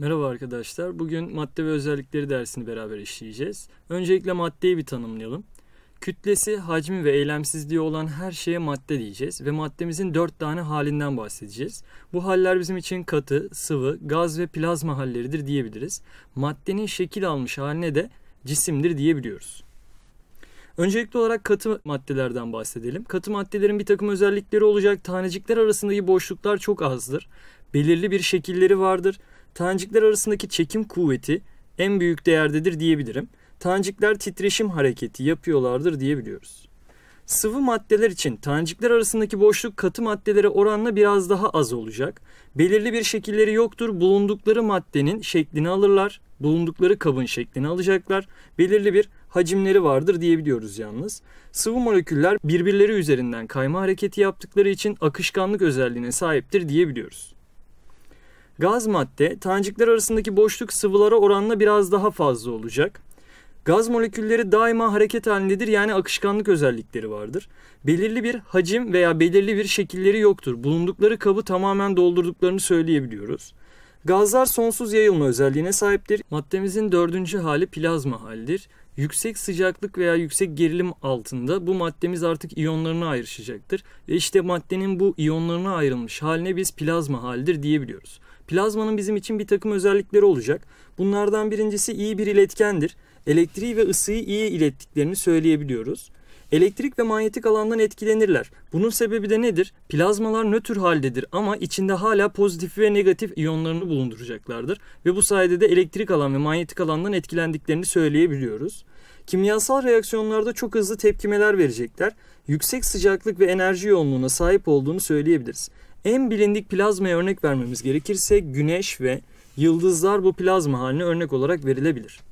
Merhaba arkadaşlar. Bugün madde ve özellikleri dersini beraber işleyeceğiz. Öncelikle maddeyi bir tanımlayalım. Kütlesi, hacmi ve eylemsizliği olan her şeye madde diyeceğiz ve maddemizin dört tane halinden bahsedeceğiz. Bu haller bizim için katı, sıvı, gaz ve plazma halleridir diyebiliriz. Maddenin şekil almış haline de cisimdir diyebiliyoruz. Öncelikli olarak katı maddelerden bahsedelim. Katı maddelerin bir takım özellikleri olacak. Tanecikler arasındaki boşluklar çok azdır. Belirli bir şekilleri vardır Tanecikler arasındaki çekim kuvveti en büyük değerdedir diyebilirim. Tanecikler titreşim hareketi yapıyorlardır diyebiliyoruz. Sıvı maddeler için tanecikler arasındaki boşluk katı maddelere oranla biraz daha az olacak. Belirli bir şekilleri yoktur. Bulundukları maddenin şeklini alırlar. Bulundukları kabın şeklini alacaklar. Belirli bir hacimleri vardır diyebiliyoruz yalnız. Sıvı moleküller birbirleri üzerinden kayma hareketi yaptıkları için akışkanlık özelliğine sahiptir diyebiliyoruz. Gaz madde tanecikler arasındaki boşluk sıvılara oranla biraz daha fazla olacak. Gaz molekülleri daima hareket halindedir yani akışkanlık özellikleri vardır. Belirli bir hacim veya belirli bir şekilleri yoktur. Bulundukları kabı tamamen doldurduklarını söyleyebiliyoruz. Gazlar sonsuz yayılma özelliğine sahiptir. Maddemizin dördüncü hali plazma halidir. Yüksek sıcaklık veya yüksek gerilim altında bu maddemiz artık iyonlarına ayrışacaktır. Ve işte maddenin bu iyonlarına ayrılmış haline biz plazma halidir diyebiliyoruz. Plazmanın bizim için bir takım özellikleri olacak. Bunlardan birincisi iyi bir iletkendir. Elektriği ve ısıyı iyi ilettiklerini söyleyebiliyoruz. Elektrik ve manyetik alandan etkilenirler. Bunun sebebi de nedir? Plazmalar nötr haldedir ama içinde hala pozitif ve negatif iyonlarını bulunduracaklardır. Ve bu sayede de elektrik alan ve manyetik alandan etkilendiklerini söyleyebiliyoruz. Kimyasal reaksiyonlarda çok hızlı tepkimeler verecekler. Yüksek sıcaklık ve enerji yoğunluğuna sahip olduğunu söyleyebiliriz. En bilindik plazmaya örnek vermemiz gerekirse güneş ve yıldızlar bu plazma haline örnek olarak verilebilir.